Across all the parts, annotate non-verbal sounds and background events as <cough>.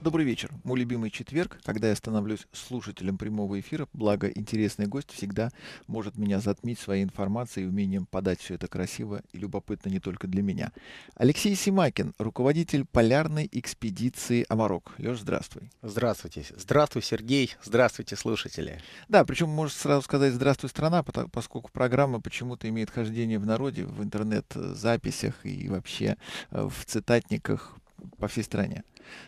Добрый вечер. Мой любимый четверг, когда я становлюсь слушателем прямого эфира, благо интересный гость всегда может меня затмить своей информацией и умением подать все это красиво и любопытно не только для меня. Алексей Симакин, руководитель полярной экспедиции «Амарок». Леш, здравствуй. Здравствуйте. Здравствуй, Сергей. Здравствуйте, слушатели. Да, причем можешь сразу сказать «Здравствуй, страна», поскольку программа почему-то имеет хождение в народе, в интернет-записях э, и вообще э, в цитатниках по всей стране.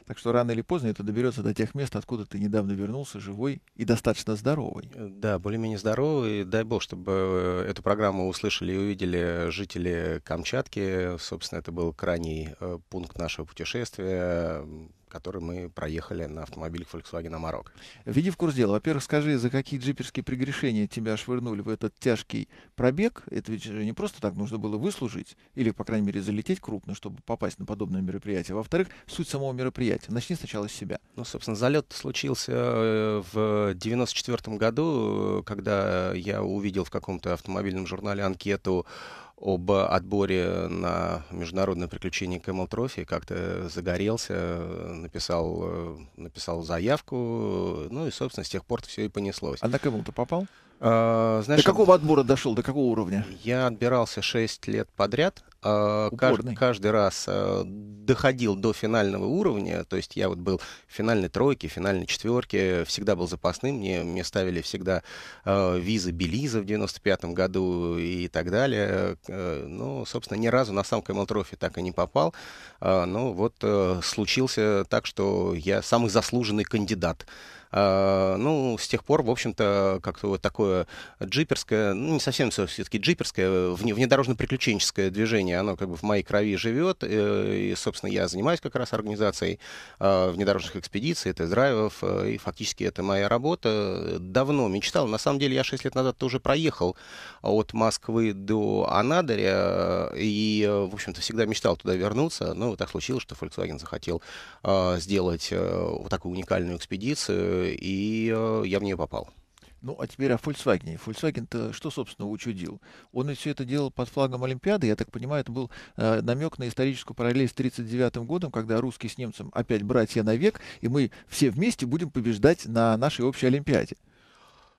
Так что рано или поздно это доберется до тех мест, откуда ты недавно вернулся, живой и достаточно здоровый. Э, да, более-менее здоровый. Дай бог, чтобы э, эту программу услышали и увидели жители Камчатки. Собственно, это был крайний э, пункт нашего путешествия который мы проехали на автомобиле Volkswagen Amarok. Введи в курс дела. Во-первых, скажи, за какие джиперские прегрешения тебя швырнули в этот тяжкий пробег? Это ведь же не просто так нужно было выслужить или, по крайней мере, залететь крупно, чтобы попасть на подобное мероприятие. Во-вторых, суть самого мероприятия. Начни сначала с себя. Ну, собственно, залет случился э, в 94 году, э, когда я увидел в каком-то автомобильном журнале анкету об отборе на международное приключение Camel Трофи, как-то загорелся, написал, э, написал заявку, ну и, собственно, с тех пор все и понеслось. А на Camel ты попал? А, знаешь, до какого отбора дошел, до какого уровня? Я отбирался 6 лет подряд, а, Упорный. каждый раз а, доходил до финального уровня, то есть я вот был в финальной тройке, финальной четверке, всегда был запасным, мне, мне ставили всегда а, визы Белиза в 95-м году и так далее. Э, но, собственно, ни разу на сам Camel Trophy так и не попал, но вот э, случился так, что я самый заслуженный кандидат а, ну, с тех пор, в общем-то, как-то вот такое джиперское, ну, не совсем все-таки джиперское, э, внедорожно-приключенческое движение, оно как бы в моей крови живет. Э, и, собственно, я занимаюсь как раз организацией а, внедорожных экспедиций, это драйвов э, и фактически это моя работа. Давно мечтал. На самом деле, я 6 лет назад тоже проехал от Москвы до Анадыря, и, в общем-то, всегда мечтал туда вернуться. Но так случилось, что Volkswagen захотел а, сделать вот такую уникальную экспедицию, Э, и э, я в нее попал. Ну, а теперь о Volkswagen. Volkswagen-то что, собственно, учудил? Он все это делал под флагом Олимпиады. Я так понимаю, это был э, намек на историческую параллель с 1939 годом, когда русские с немцем опять братья навек, и мы все вместе будем побеждать на нашей общей Олимпиаде.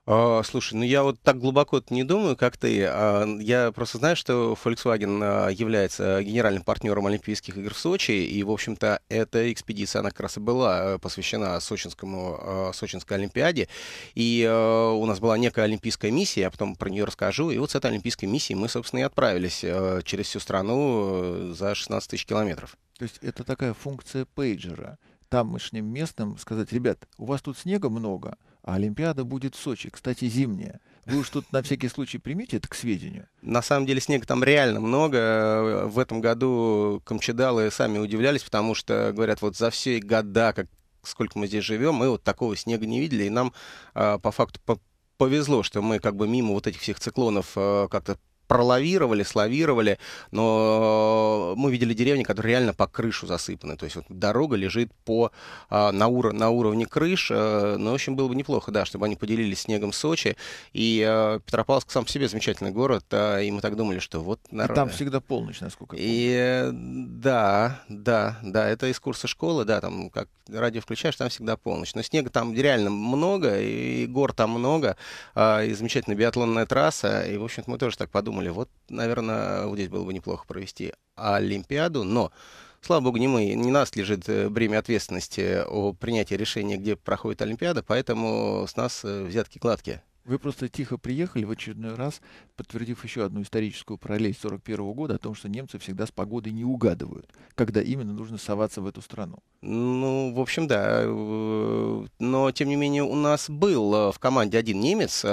А, слушай, ну я вот так глубоко не думаю, как ты. А, я просто знаю, что Volkswagen а, является генеральным партнером Олимпийских игр в Сочи, и, в общем-то, эта экспедиция, она как раз и была э, посвящена Сочинскому, Сочинской Олимпиаде. И у нас была некая олимпийская миссия, я потом про нее расскажу. И вот с этой олимпийской миссией мы, собственно, и отправились через всю страну э, за 16 тысяч километров. То есть это такая функция пейджера. Там Тамошним местным сказать, ребят, у вас тут снега много, — а Олимпиада будет в Сочи, кстати, зимняя. Вы уж тут на всякий случай примите это к сведению. На самом деле снега там реально много. В этом году камчедалы сами удивлялись, потому что, говорят, вот за все года, как сколько мы здесь живем, мы вот такого снега не видели, и нам а, по факту повезло, что мы как бы мимо вот этих всех циклонов а, как-то пролавировали, славировали, но мы видели деревни, которые реально по крышу засыпаны. То есть вот дорога лежит по, а, на, ур, на уровне крыш. Ну, в общем, было бы неплохо, да, чтобы они поделились снегом Сочи. И э, Петропавловск сам по себе замечательный город, а, и мы так думали, что вот... Народ... И там э, всегда полночь, насколько я помню. И да, да, да, это из курса школы, да, там как радио включаешь, там всегда полночь. Но снега там реально много, и гор там много, а, и замечательная биатлонная трасса, и, в общем-то, мы тоже так подумали, подумали, вот, наверное, вот здесь было бы неплохо провести Олимпиаду, но слава богу, не мы, не нас лежит э, бремя ответственности э, о принятии решения, где проходит Олимпиада, поэтому с нас э, взятки кладки. Вы просто тихо приехали в очередной раз, подтвердив еще одну историческую параллель 1941 года о том, что немцы всегда с погодой не угадывают, когда именно нужно соваться в эту страну. Ну, в общем, да. Но, тем не менее, у нас был в команде один немец,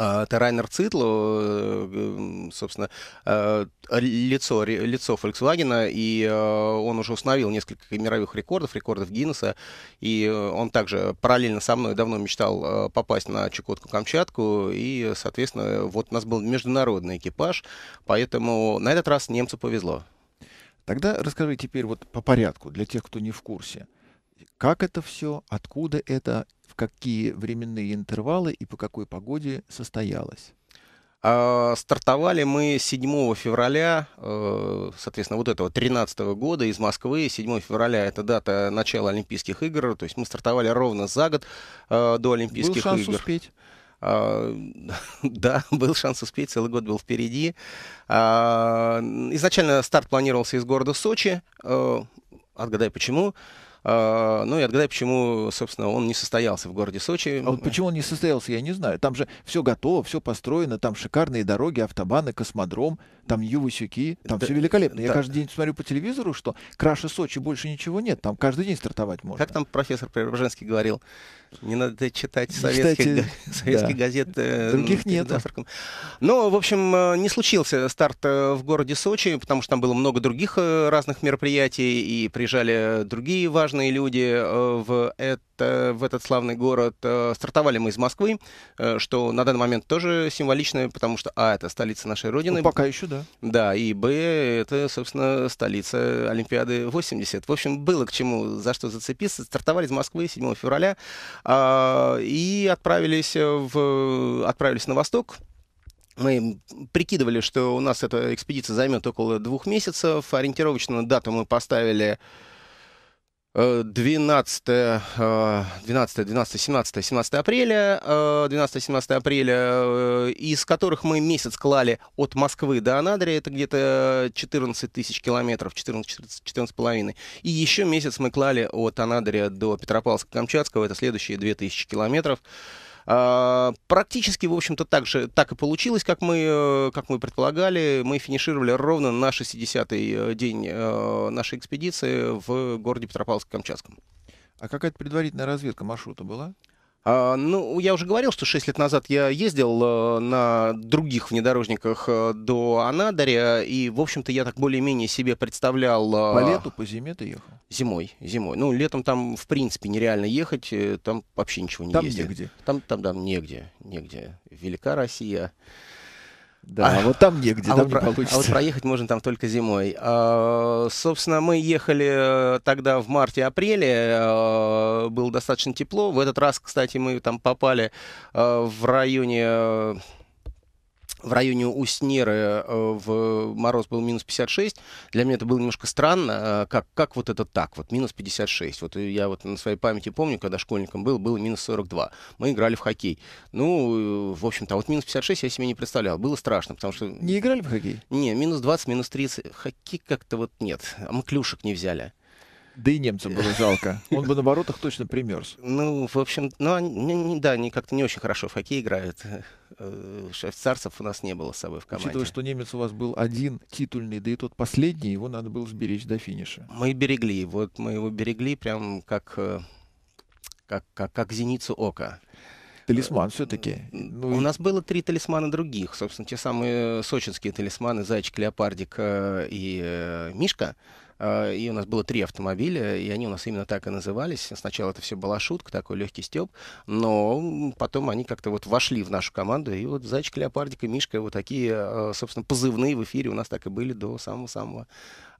а, Терайнер Цитл, э, собственно, э, лицо, лицо Volkswagen, и э, он уже установил несколько мировых рекордов, рекордов Гиннесса, и он также параллельно со мной давно мечтал попасть на Чукотку-Камчатку, и, соответственно, вот у нас был международный экипаж, поэтому на этот раз немцу повезло. Тогда расскажи теперь вот по порядку, для тех, кто не в курсе. Как это все, откуда это в какие временные интервалы и по какой погоде состоялась. А, стартовали мы 7 февраля, э, соответственно, вот этого 13 года из Москвы. 7 февраля это дата начала Олимпийских игр, то есть мы стартовали ровно за год э, до Олимпийских Был шанс игр. успеть. А, <laughs> да, был шанс успеть, целый год был впереди. А, изначально старт планировался из города Сочи. Э, отгадай, Почему? А, ну и отгадай, почему, собственно, он не состоялся в городе Сочи. А вот почему он не состоялся, я не знаю. Там же все готово, все построено, там шикарные дороги, автобаны, космодром там Ювасюки, там да, все великолепно. Да. Я каждый день смотрю по телевизору, что краше Сочи больше ничего нет, там каждый день стартовать можно. Как там профессор Преображенский говорил, не надо читать советские, Кстати, <laughs> советские да. газеты. Э, других нет. Завтраком. Но, ну, в общем, э, не случился старт э, в городе Сочи, потому что там было много других разных мероприятий, и приезжали другие важные люди в это в этот славный город. Стартовали мы из Москвы, что на данный момент тоже символично, потому что, а, это столица нашей Родины. Ну, пока еще, да да. Да, и Б — это, собственно, столица Олимпиады 80. В общем, было к чему, за что зацепиться. Стартовали из Москвы 7 февраля э, и отправились, в, отправились на восток. Мы прикидывали, что у нас эта экспедиция займет около двух месяцев. Ориентировочно дату мы поставили 12, 12, 12, 17, 17 апреля, 12-17 э, апреля, э, из которых мы месяц клали от Москвы до Анадыря, это где-то 14 тысяч километров, 14, 14 половиной. И еще месяц мы клали от Анадыря до Петропавловска-Камчатского, это следующие тысячи километров. А, практически, в общем-то, так, же, так и получилось, как мы, э, как мы предполагали. Мы финишировали ровно на 60-й э, день э, нашей экспедиции в городе петропавловск камчатском А какая-то предварительная разведка маршрута была? А, ну, я уже говорил, что 6 лет назад я ездил э, на других внедорожниках э, до Анадыря, и, в общем-то, я так более-менее себе представлял... Э, по лету, по зиме ты ехал? Зимой, зимой. Ну, летом там, в принципе, нереально ехать, там вообще ничего не там ездит. Там негде? Там, там, там негде, негде. Велика Россия. Да, а, а, вот там негде, а там вот не про, получится. А вот проехать можно там только зимой. А, собственно, мы ехали э, тогда в марте-апреле, а, было достаточно тепло. В этот раз, кстати, мы там попали а, в районе в районе Уснеры э, в мороз был минус 56. Для меня это было немножко странно. Э, как, как вот это так? Вот минус 56. Вот э, я вот на своей памяти помню, когда школьником был, было минус 42. Мы играли в хоккей. Ну, в общем-то, вот минус 56 я себе не представлял. Было страшно, потому что... Не играли в хоккей? Не, минус 20, минус 30. Хоккей как-то вот нет. А мы клюшек не взяли. Да и немцам было жалко. Он бы на воротах точно примерз. Ну, в общем, ну, они, да, они как-то не очень хорошо в хоккей играют. Э, Швейцарцев у нас не было с собой в команде. Учитывая, что немец у вас был один титульный, да и тот последний, его надо было сберечь до финиша. Мы берегли. Вот мы его берегли прям как, э, как, как, как зеницу ока. Талисман э, все-таки. Ну, У и... нас было три талисмана других. Собственно, те самые сочинские талисманы «Зайчик», «Леопардик» и «Мишка». Э, и у нас было три автомобиля, и они у нас именно так и назывались. Сначала это все была шутка, такой легкий степ, но потом они как-то вот вошли в нашу команду, и вот Зайчик, Леопардик и Мишка, вот такие, э, собственно, позывные в эфире у нас так и были до самого-самого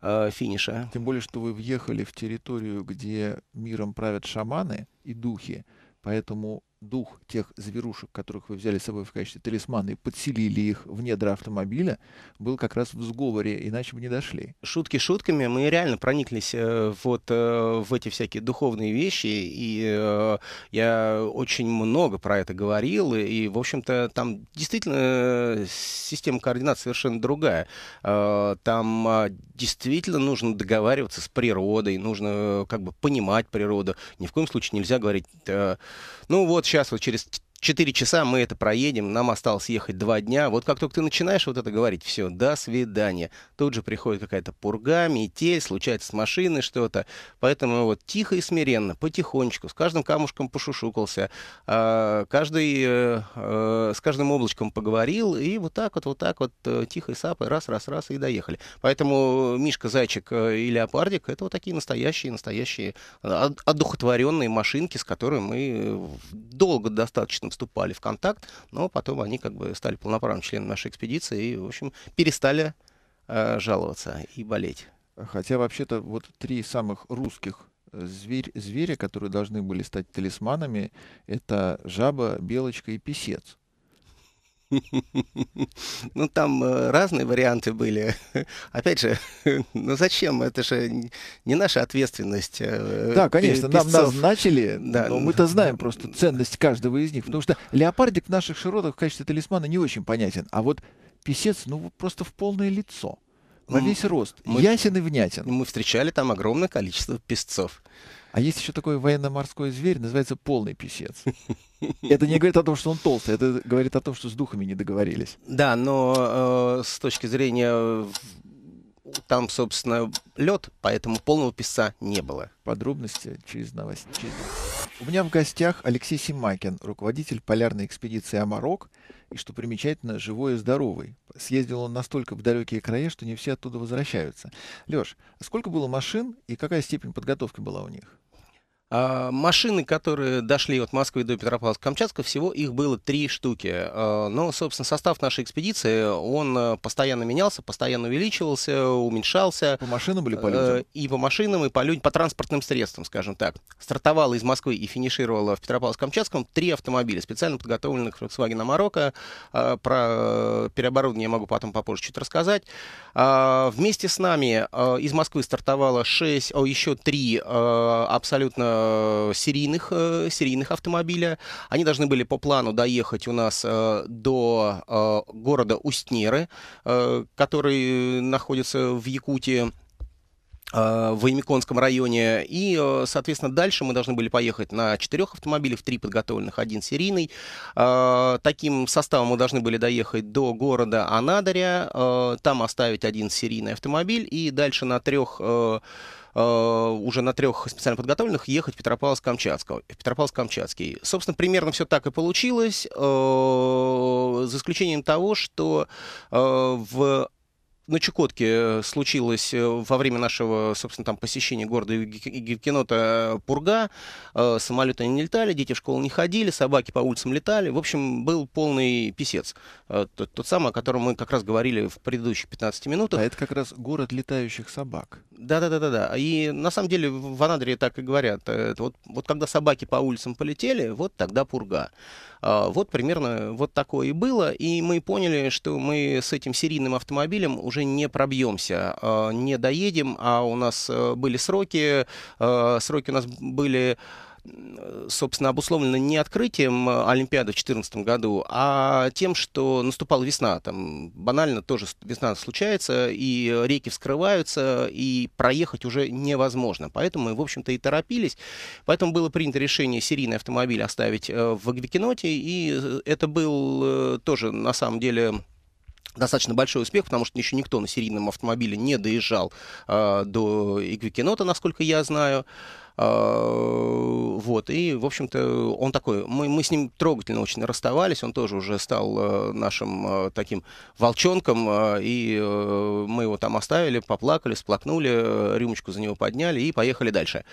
э, финиша. Тем более, что вы въехали в территорию, где миром правят шаманы и духи, поэтому дух тех зверушек, которых вы взяли с собой в качестве талисмана и подселили их в недра автомобиля, был как раз в сговоре, иначе бы не дошли. Шутки шутками, мы реально прониклись э, вот э, в эти всякие духовные вещи, и э, я очень много про это говорил, и, в общем-то, там действительно система координат совершенно другая. Там действительно нужно договариваться с природой, нужно как бы понимать природу. Ни в коем случае нельзя говорить, ну вот, сейчас, вот через 4 часа мы это проедем, нам осталось ехать 2 дня. Вот как только ты начинаешь вот это говорить, все, до свидания. Тут же приходит какая-то пурга, метель, случается с машины что-то. Поэтому вот тихо и смиренно, потихонечку, с каждым камушком пошушукался, а, каждый, э, э, с каждым облачком поговорил, и вот так вот, вот так вот, э, тихо и сапой, раз, раз, раз, и доехали. Поэтому Мишка, Зайчик и Леопардик — это вот такие настоящие, настоящие а, одухотворенные машинки, с которыми мы долго достаточно этом вступали в контакт, но потом они как бы стали полноправным членом нашей экспедиции и, в общем, перестали э, жаловаться и болеть. Хотя вообще-то вот три самых русских э, зверь, зверя, которые должны были стать талисманами, это жаба, белочка и писец. <laughs> Ну, там э, разные варианты были. <laughs> Опять же, <laughs> ну зачем? Это же не наша ответственность. Э, да, конечно, нам назначили, но мы-то знаем просто ценность каждого из них. Потому что леопардик в наших широтах в качестве талисмана не очень понятен. А вот писец, ну, просто в полное лицо. на ну, весь рост. Ясен и внятен. Мы встречали там огромное количество песцов. А есть еще такой военно-морской зверь, называется полный писец. <laughs> Это не говорит о том, что он толстый, это говорит о том, что с духами не договорились. Да, но э, с точки зрения там, собственно, лед, поэтому полного писа не было. Подробности через новости. У меня в гостях Алексей Симакин, руководитель полярной экспедиции «Амарок», и, что примечательно, живой и здоровый. Съездил он настолько в далекие края, что не все оттуда возвращаются. Леш, а сколько было машин и какая степень подготовки была у них? А, машины, которые дошли от Москвы до Петропавловска-Камчатска, всего их было три штуки. А, но, собственно, состав нашей экспедиции, он э, постоянно менялся, постоянно увеличивался, уменьшался. По машинам были по э, людям? И по машинам, и по людям, по транспортным средствам, скажем так. Стартовала из Москвы и финишировала в петропавловск камчатском три автомобиля, специально подготовленных Volkswagen Марокко. про переоборудование я могу потом попозже чуть рассказать. А, вместе с нами э, из Москвы стартовало шесть, о, еще три абсолютно Э, серийных, э, серийных автомобиля. Они должны были по плану доехать у нас э, до э, города Устнеры, э, который находится в Якутии э, в Ямиконском районе. И, э, соответственно, дальше мы должны были поехать на четырех автомобилях, три подготовленных, один серийный. Таким составом мы должны были доехать до города Анадыря, там оставить один серийный автомобиль и дальше на трех Э, уже на трех специально подготовленных ехать в Петропавловск-Камчатский. Петропавловск-Камчатский. Собственно, примерно все так и получилось, э, за исключением того, что э, в на Чукотке случилось во время нашего, собственно, там посещения города Гевкинота пурга. Самолеты не летали, дети в школу не ходили, собаки по улицам летали. В общем, был полный писец. Тот, тот самый, о котором мы как раз говорили в предыдущих 15 минутах. А это как раз город летающих собак. Да, да, да, да, да. И на самом деле в Анадыре так и говорят. Э, вот, вот когда собаки по улицам полетели, вот тогда пурга. А, вот примерно вот такое и было. И мы поняли, что мы с этим серийным автомобилем уже не пробьемся, а, не доедем, а у нас э, были сроки. Э, сроки у нас были собственно, обусловлено не открытием э, Олимпиады в 2014 году, а тем, что наступала весна. Там банально тоже весна случается, и реки вскрываются, и проехать уже невозможно. Поэтому мы, в общем-то, и торопились. Поэтому было принято решение серийный автомобиль оставить э, в Агбекиноте, и э, это был тоже, на самом деле, достаточно большой успех, потому что еще никто на серийном автомобиле не доезжал э, до Игвикинота, насколько я знаю. А, вот, и, в общем-то, он такой, мы, мы с ним трогательно очень расставались, он тоже уже стал э, нашим э, таким волчонком, э, и мы его там оставили, поплакали, сплакнули, рюмочку за него подняли и поехали дальше.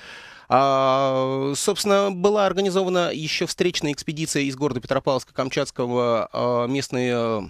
А, собственно, была организована еще встречная экспедиция из города Петропавловска-Камчатского а, местные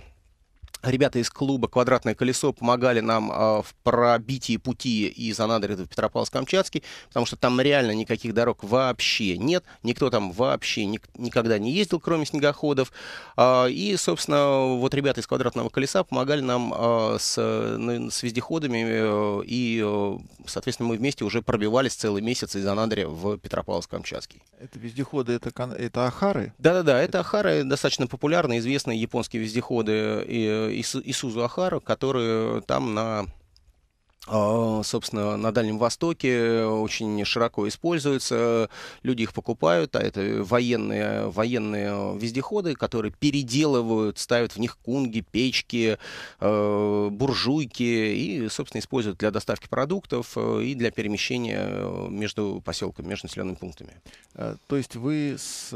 Ребята из клуба «Квадратное колесо» помогали нам э, в пробитии пути из Анадыря в Петропавловска-Камчатский, потому что там реально никаких дорог вообще нет, никто там вообще ни, никогда не ездил, кроме снегоходов. Э, и, собственно, вот ребята из «Квадратного колеса» помогали нам э, с, э, с вездеходами, э, и, э, соответственно, мы вместе уже пробивались целый месяц из Анадыря в Петропавловск-Камчатский. Это вездеходы, это, это Ахары? Да-да-да, это, это Ахары, достаточно популярные, известные японские вездеходы и Исузу Ахару, который э, там на а, собственно, на Дальнем Востоке очень широко используются, люди их покупают, а это военные, военные вездеходы, которые переделывают, ставят в них кунги, печки, э, буржуйки и, собственно, используют для доставки продуктов э, и для перемещения между поселками, между населенными пунктами. То есть вы с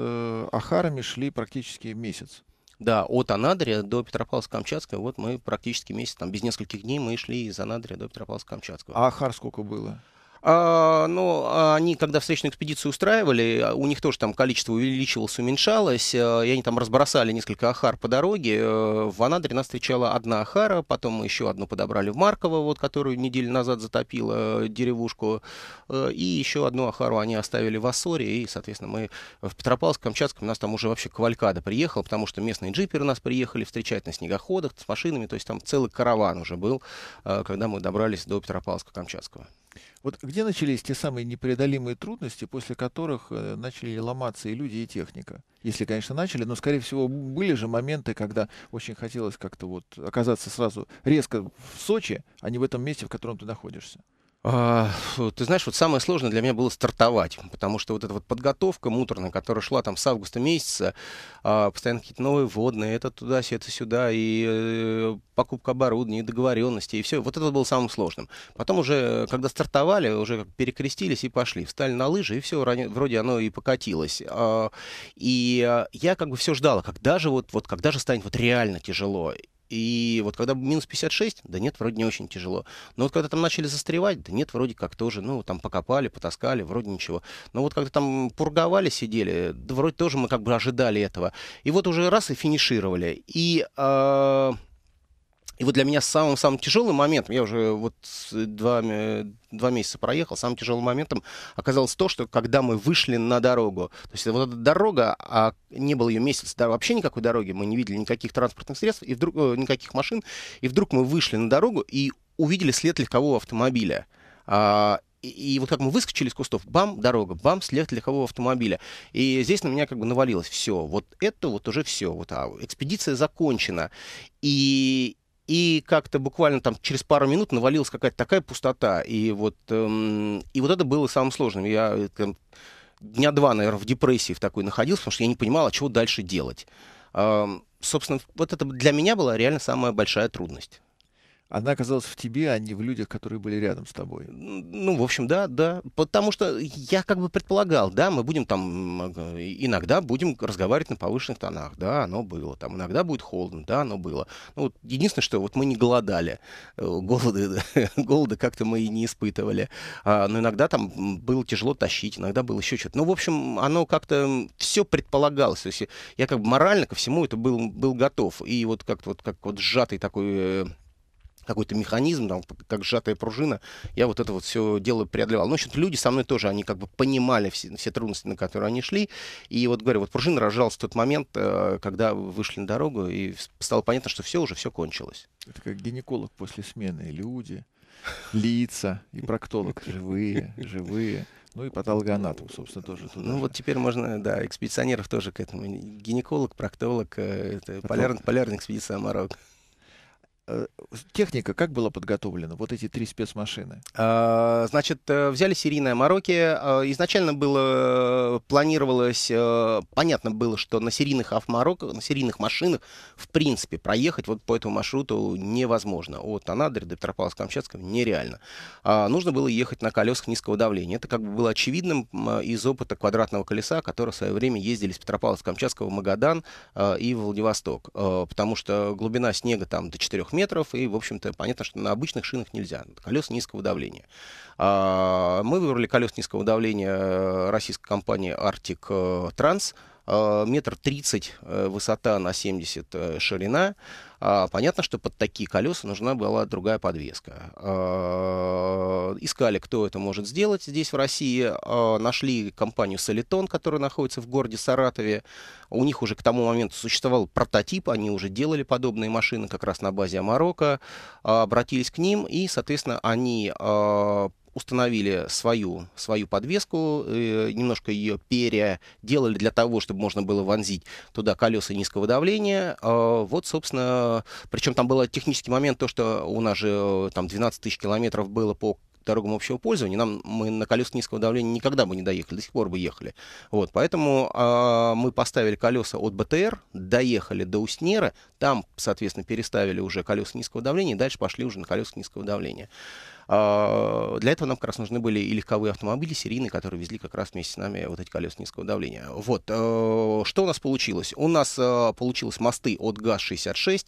Ахарами шли практически месяц? Да, от Анадыря до Петропавловска-Камчатского, вот мы практически месяц, там без нескольких дней мы шли из Анадыря до Петропавловска-Камчатского. А Ахар сколько было? А, но они, когда встречную экспедицию устраивали, у них тоже там количество увеличивалось, уменьшалось, а, и они там разбросали несколько ахар по дороге. Э, в Анадре нас встречала одна ахара, потом мы еще одну подобрали в Марково, вот, которую неделю назад затопила э, деревушку, э, и еще одну ахару они оставили в Ассоре, и, соответственно, мы в Петропавловск, Камчатском, у нас там уже вообще кавалькада приехала, потому что местные джиперы нас приехали встречать на снегоходах с машинами, то есть там целый караван уже был, когда мы добрались до Петропавловска-Камчатского. Вот где начались те самые непреодолимые трудности, после которых э, начали ломаться и люди, и техника? Если, конечно, начали, но, скорее всего, были же моменты, когда очень хотелось как-то вот оказаться сразу резко в Сочи, а не в этом месте, в котором ты находишься. А, ты знаешь, вот самое сложное для меня было стартовать, потому что вот эта вот подготовка муторная, которая шла там с августа месяца, а, постоянно какие-то новые водные, это туда, это сюда, и э, покупка оборудования, и договоренности, и все. Вот это было самым сложным. Потом уже, когда стартовали, уже перекрестились и пошли, встали на лыжи, и все вроде оно и покатилось. А, и я как бы все ждала, когда же вот, вот когда же станет вот реально тяжело. И вот когда минус 56, да нет, вроде не очень тяжело. Но вот когда там начали застревать, да нет, вроде как тоже, ну, там покопали, потаскали, вроде ничего. Но вот когда там пурговали, сидели, да вроде тоже мы как бы ожидали этого. И вот уже раз и финишировали. И... Э, и вот для меня самым-самым тяжелым моментом, я уже вот э, два, э, два месяца проехал, самым тяжелым моментом оказалось то, что когда мы вышли на дорогу, то есть вот эта дорога, а не было ее месяц, да, вообще никакой дороги, мы не видели никаких транспортных средств, и вдруг, э, никаких машин, и вдруг мы вышли на дорогу и увидели след легкового автомобиля. А, и, и вот как мы выскочили из кустов, бам, дорога, бам, след легкового автомобиля. И здесь на меня как бы навалилось все. Вот это вот уже все. Вот, а, экспедиция закончена. И, и как-то буквально там через пару минут навалилась какая-то такая пустота, и вот, эм, и вот это было самым сложным. Я э, там, дня два, наверное, в депрессии в такой находился, потому что я не понимал, а чего дальше делать. Эм, собственно, вот это для меня была реально самая большая трудность она оказалась в тебе, а не в людях, которые были рядом с тобой. Ну, в общем, да, да. Потому что я как бы предполагал, да, мы будем там, иногда будем разговаривать на повышенных тонах, да, оно было. Там иногда будет холодно, да, оно было. Ну, вот единственное, что вот мы не голодали. Э, голода, <laughs> голода как-то мы и не испытывали. А, но иногда там было тяжело тащить, иногда было еще что-то. Ну, в общем, оно как-то все предполагалось. То есть я как бы морально ко всему это был, был готов. И вот как-то вот, как вот сжатый такой э, какой-то механизм, там, как сжатая пружина, я вот это вот все дело преодолевал. Ну, в общем люди со мной тоже, они как бы понимали все, все трудности, на которые они шли, и вот говорю, вот пружина рожалась в тот момент, э, когда вышли на дорогу, и стало понятно, что все уже, все кончилось. Это как гинеколог после смены, люди, лица и проктолог <laughs> живые, живые. Ну и патологоанатом, собственно, тоже. Туда ну же. вот теперь можно, да, экспедиционеров тоже к этому. Гинеколог, проктолог, э, это полярный, полярный экспедиция Амарок. Э, техника как была подготовлена? Вот эти три спецмашины. А, значит, э, взяли серийное Марокки. А, изначально было, э, планировалось, понятно было, что на серийных Афмарок, на серийных машинах, в принципе, проехать вот по этому маршруту невозможно. От Анадырь до Петропавловска-Камчатского нереально. А, нужно было ехать на колесах низкого давления. Это как бы было очевидным из опыта квадратного колеса, который в свое время ездили с Петропавловска-Камчатского в Магадан и в Владивосток. Потому что глубина снега там до 4 метров, метров, и, в общем-то, понятно, что на обычных шинах нельзя, колес низкого давления. А, мы выбрали колес низкого давления э, российской компании Arctic э, Trans, Э, метр тридцать э, высота на 70 э, ширина. А, понятно, что под такие колеса нужна была другая подвеска. А, искали, кто это может сделать здесь, в России. А, нашли компанию «Солитон», которая находится в городе Саратове. У них уже к тому моменту существовал прототип, они уже делали подобные машины как раз на базе Амарока. Обратились к ним, и, соответственно, они установили свою, свою подвеску, э, немножко ее переделали для того, чтобы можно было вонзить туда колеса низкого давления. А, вот, собственно, причем там был технический момент, то, что у нас же э, там 12 тысяч километров было по дорогам общего пользования, нам мы на колеса низкого давления никогда бы не доехали, до сих пор бы ехали. Вот, поэтому э, мы поставили колеса от БТР, доехали до Уснера, там, соответственно, переставили уже колеса низкого давления, и дальше пошли уже на колеса низкого давления. А, для этого нам как раз нужны были и легковые автомобили серийные, которые везли как раз вместе с нами вот эти колеса низкого давления. Вот. Э, что у нас получилось? У нас э, получилось мосты от ГАЗ-66,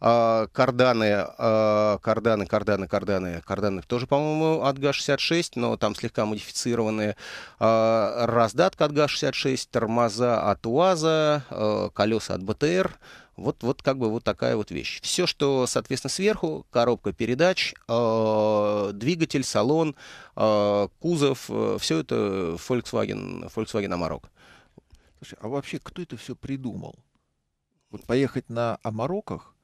а, карданы, а, карданы, карданы, карданы, карданы тоже, по-моему, от ГАЗ-66, но там слегка модифицированные. Раздатка от ГАЗ-66, тормоза от УАЗа, э, колеса от БТР, вот, вот как бы вот такая вот вещь. Все, что, соответственно, сверху, коробка передач, э, двигатель, салон, э, кузов, э, все это Volkswagen, Volkswagen Amarok. Слушай, а вообще кто это все придумал? Вот поехать на Амароках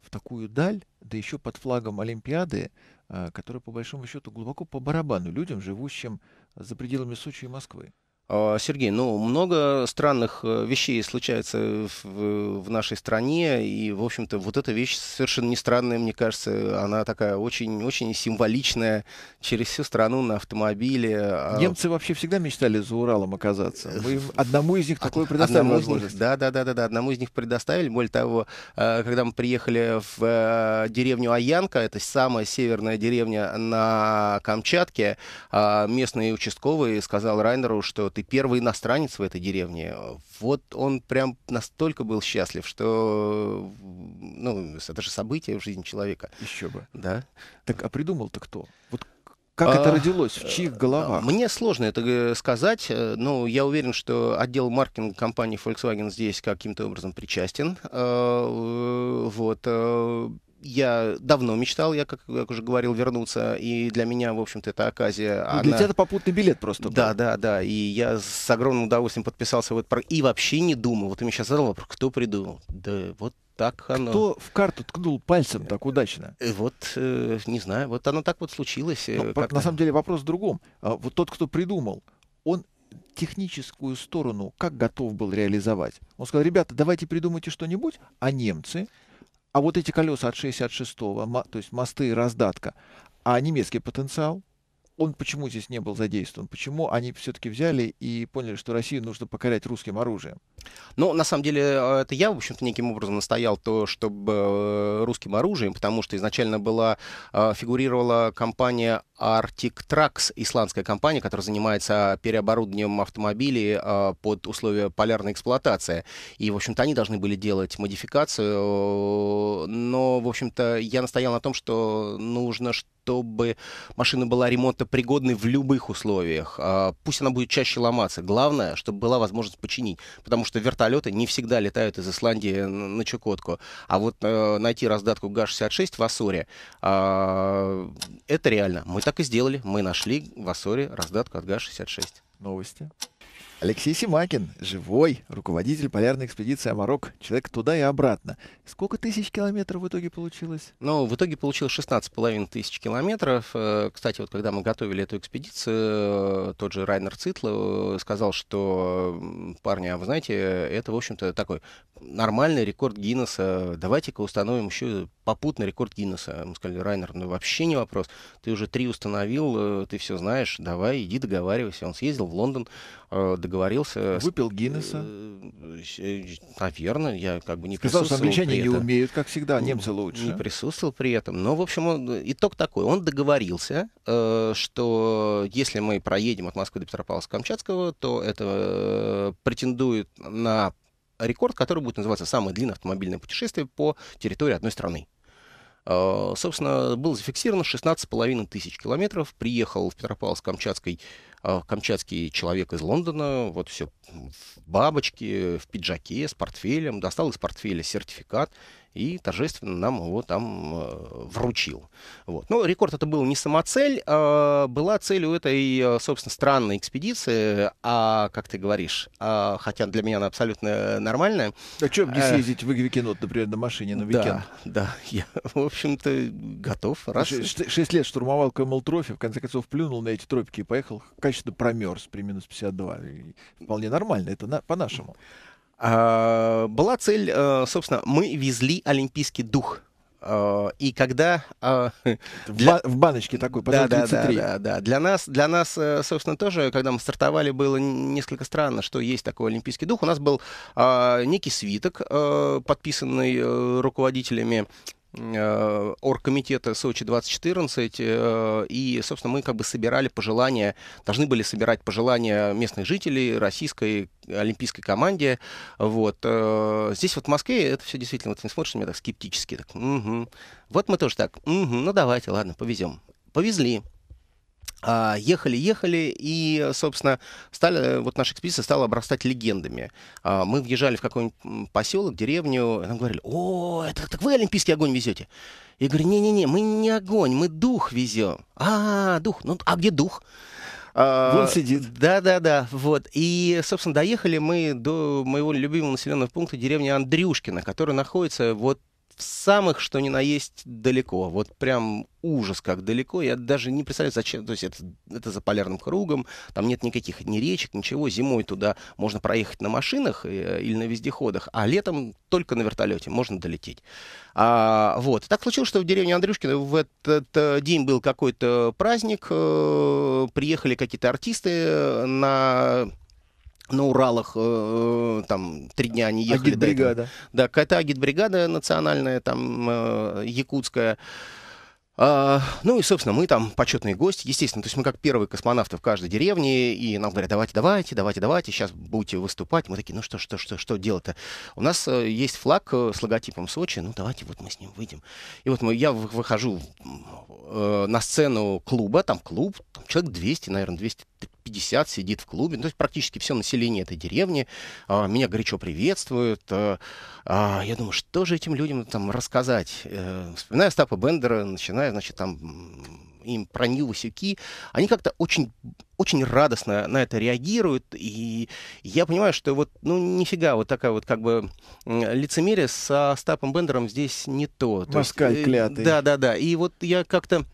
в такую даль, да еще под флагом Олимпиады, э, которая по большому счету глубоко по барабану людям, живущим за пределами Сочи и Москвы. А, Сергей, ну, много странных э, вещей случается в, э, в нашей стране, и, в общем-то, вот эта вещь совершенно не странная, мне кажется, она такая очень-очень символичная через всю страну на автомобиле. А Немцы вообще всегда мечтали за Уралом оказаться. Мы одному из них такое предоставили них, Да, да, да, да, да, одному из них предоставили. Более того, э, когда мы приехали в деревню Аянка, это самая северная деревня на Камчатке, а местный участковый сказал Райнеру, что ты ты первый иностранец в этой деревне. Вот он прям настолько был счастлив, что ну, это же событие в жизни человека. Еще бы. Да. Так а придумал-то кто? Вот как а, это родилось? В чьих головах? Мне сложно это э, сказать, э, но я уверен, что отдел маркетинга компании Volkswagen здесь каким-то образом причастен. Э, вот я давно мечтал, я, как, как уже говорил, вернуться, и для меня, в общем-то, это оказия. Ну, для тебя это попутный билет просто. Был. Да, да, да, и я с огромным удовольствием подписался в этот проект, и вообще не думал, вот ты мне сейчас задал вопрос, кто придумал? Да вот так оно. Кто в карту ткнул пальцем так удачно? Э, вот, э, не знаю, вот оно так вот случилось. Э, Но, на самом деле вопрос в другом. А, вот тот, кто придумал, он техническую сторону как готов был реализовать? Он сказал, ребята, давайте придумайте что-нибудь, а немцы а вот эти колеса от 66-го, то есть мосты и раздатка, а немецкий потенциал? он почему здесь не был задействован? Почему они все-таки взяли и поняли, что Россию нужно покорять русским оружием? Ну, на самом деле, э, это я, в общем-то, неким образом настоял то, чтобы э, русским оружием, потому что изначально была, э, фигурировала компания Arctic Trucks, исландская компания, которая занимается переоборудованием автомобилей под условия полярной эксплуатации. И, в общем-то, они должны были делать модификацию, но, в общем-то, я настоял на том, что нужно, чтобы машина была ремонтопригодной в любых условиях. А, пусть она будет чаще ломаться. Главное, чтобы была возможность починить. Потому что вертолеты не всегда летают из Исландии на Чукотку. А вот э, найти раздатку ГАЗ-66 в Ассоре, а, это реально. Мы так и сделали. Мы нашли в Ассоре раздатку от ГАЗ-66. Новости. Алексей Симакин, живой, руководитель полярной экспедиции «Амарок», человек туда и обратно. Сколько тысяч километров в итоге получилось? Ну, в итоге получилось 16,5 тысяч километров. Э, кстати, вот когда мы готовили эту экспедицию, э, тот же Райнер Цитл э, сказал, что, парни, а вы знаете, это, в общем-то, такой нормальный рекорд Гиннесса. Давайте-ка установим еще попутный рекорд Гиннесса. Мы сказали, Райнер, ну вообще не вопрос. Ты уже три установил, ты все знаешь, давай, иди договаривайся. Он съездил в Лондон, Э, договорился. Выпил Гиннеса? Э, э, наверное, я как бы не Сказал, присутствовал. Что англичане не умеют, как всегда, немцы лучше. Не присутствовал при этом. Но, в общем, он, итог такой. Он договорился, что если мы проедем от Москвы до Петропавловска-Камчатского, то это претендует на рекорд, который будет называться «Самое длинное автомобильное путешествие по территории одной страны». Собственно, было зафиксировано 16,5 тысяч километров. Приехал в Петропавловск-Камчатский а, камчатский человек из Лондона, вот все в бабочке, в пиджаке, с портфелем, достал из портфеля сертификат и торжественно нам его там э, вручил. Вот. Но рекорд это был не самоцель, а была целью этой, э, собственно, странной экспедиции, а, как ты говоришь, а, хотя для меня она абсолютно нормальная. А что не э, съездить в Викинот, например, на машине на викенд? Да, да, <laughs> я, в общем-то, готов. Раз... Шесть лет штурмовал Кэмл Трофи, в конце концов, плюнул на эти тропики и поехал к достаточно промерз при минус 52. И вполне нормально, это на, по-нашему. А, была цель, э, собственно, мы везли олимпийский дух а, и когда... А, для... В баночке такой, да, да, да, да, да. Для нас, для нас, э, собственно, тоже, когда мы стартовали, было несколько странно, что есть такой олимпийский дух. У нас был а, некий свиток, э, подписанный руководителями Э, оргкомитета Сочи-2014, э, и, собственно, мы как бы собирали пожелания, должны были собирать пожелания местных жителей, российской олимпийской команде. Вот. Э, здесь вот в Москве это все действительно, вот не смотришь на меня так скептически, так, угу. вот мы тоже так, угу, ну давайте, ладно, повезем. Повезли. А, ехали, ехали, и, собственно, стали, э, вот наша экспедиция стала обрастать легендами. А, мы въезжали в какой-нибудь поселок, деревню, и нам говорили, о, это так вы олимпийский огонь везете? Я говорю, не-не-не, мы не огонь, мы дух везем. А, дух, ну, а где дух? А, Вон сидит. Да-да-да, вот. И, собственно, доехали мы до моего любимого населенного пункта деревни Андрюшкина, которая находится вот в самых, что ни на есть, далеко. Вот прям ужас, как далеко. Я даже не представляю, зачем. То есть это, это за полярным кругом, там нет никаких ни речек, ничего. Зимой туда можно проехать на машинах э, или на вездеходах, а летом только на вертолете можно долететь. А, вот. Так случилось, что в деревне Андрюшкина в этот э, день был какой-то праздник, э, приехали какие-то артисты на на Уралах э, э, там три дня они ехали. Агитбригада. Да, какая-то агитбригада национальная, там э, якутская. Uh, ну и, собственно, мы там почетные гости, естественно. То есть мы как первые космонавты в каждой деревне, и нам говорят, давайте, давайте, давайте, давайте, сейчас будете выступать. Мы такие, ну что, что, что, что делать-то? У нас э, есть флаг э, с логотипом Сочи, ну давайте вот мы с ним выйдем. И вот мы, я выхожу на сцену клуба, там клуб, там человек 200, наверное, 200 50 сидит в клубе, ну, то есть практически все население этой деревни, а, меня горячо приветствует. А, а, я думаю, что же этим людям там рассказать? Э, вспоминаю Стапа Бендера, начинаю, значит, там им про нилу васюки они как-то очень, очень радостно на это реагируют, и я понимаю, что вот, ну, нифига, вот такая вот как бы лицемерие со Стапом Бендером здесь не то. Москаль э, клятый. Да-да-да, и вот я как-то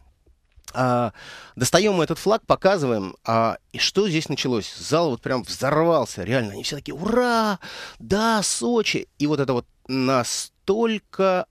а, достаем мы этот флаг, показываем, а, и что здесь началось? Зал вот прям взорвался, реально. Они все такие, ура, да, Сочи. И вот это вот настолько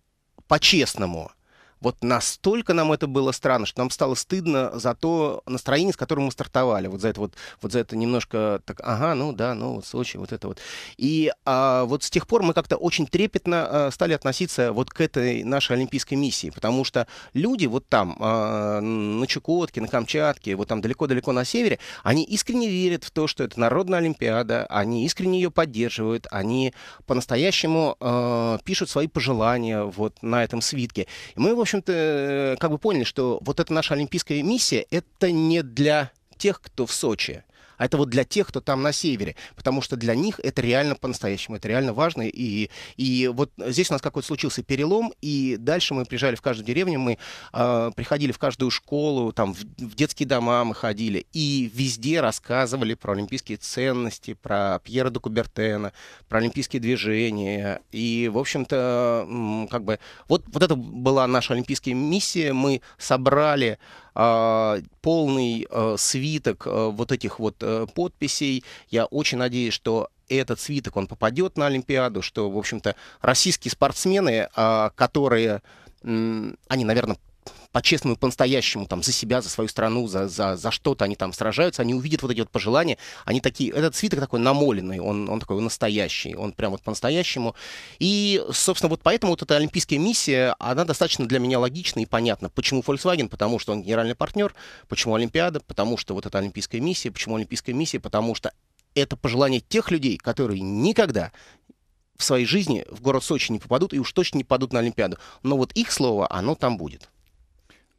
по-честному вот настолько нам это было странно, что нам стало стыдно за то настроение, с которым мы стартовали. Вот за это вот, вот за это немножко так, ага, ну да, ну вот Сочи, вот это вот. И а, вот с тех пор мы как-то очень трепетно а, стали относиться вот к этой нашей олимпийской миссии, потому что люди вот там, а, на Чукотке, на Камчатке, вот там далеко-далеко на севере, они искренне верят в то, что это народная олимпиада, они искренне ее поддерживают, они по-настоящему а, пишут свои пожелания вот на этом свитке. И мы, его общем-то, э, как бы поняли, что вот эта наша олимпийская миссия, это не для тех, кто в Сочи. А это вот для тех, кто там на севере, потому что для них это реально по-настоящему, это реально важно. И, и вот здесь у нас какой-то случился перелом, и дальше мы приезжали в каждую деревню, мы э, приходили в каждую школу, там в, в детские дома мы ходили, и везде рассказывали про олимпийские ценности, про Пьера де Кубертена, про олимпийские движения. И, в общем-то, как бы вот, вот это была наша олимпийская миссия. Мы собрали а, полный а, свиток а, вот этих вот э, подписей. Я очень надеюсь, что этот свиток, он попадет на Олимпиаду, что, в общем-то, российские спортсмены, которые они, наверное, по-честному, по-настоящему, там, за себя, за свою страну, за, за, за что-то они там сражаются, они увидят вот эти вот пожелания, они такие, этот свиток такой намоленный, он, он такой настоящий, он прям вот по-настоящему. И, собственно, вот поэтому вот эта олимпийская миссия, она достаточно для меня логична и понятна. Почему Volkswagen? Потому что он генеральный партнер. Почему Олимпиада? Потому что вот эта олимпийская миссия. Почему олимпийская миссия? Потому что это пожелание тех людей, которые никогда в своей жизни в город Сочи не попадут и уж точно не попадут на Олимпиаду. Но вот их слово, оно там будет.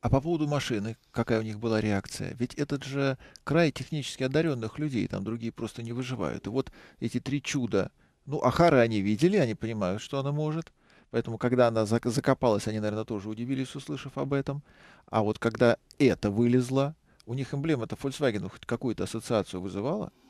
А по поводу машины, какая у них была реакция? Ведь этот же край технически одаренных людей, там другие просто не выживают. И вот эти три чуда, ну, Ахара они видели, они понимают, что она может. Поэтому, когда она закопалась, они, наверное, тоже удивились, услышав об этом. А вот когда это вылезло, у них эмблема-то Volkswagen хоть какую-то ассоциацию вызывала –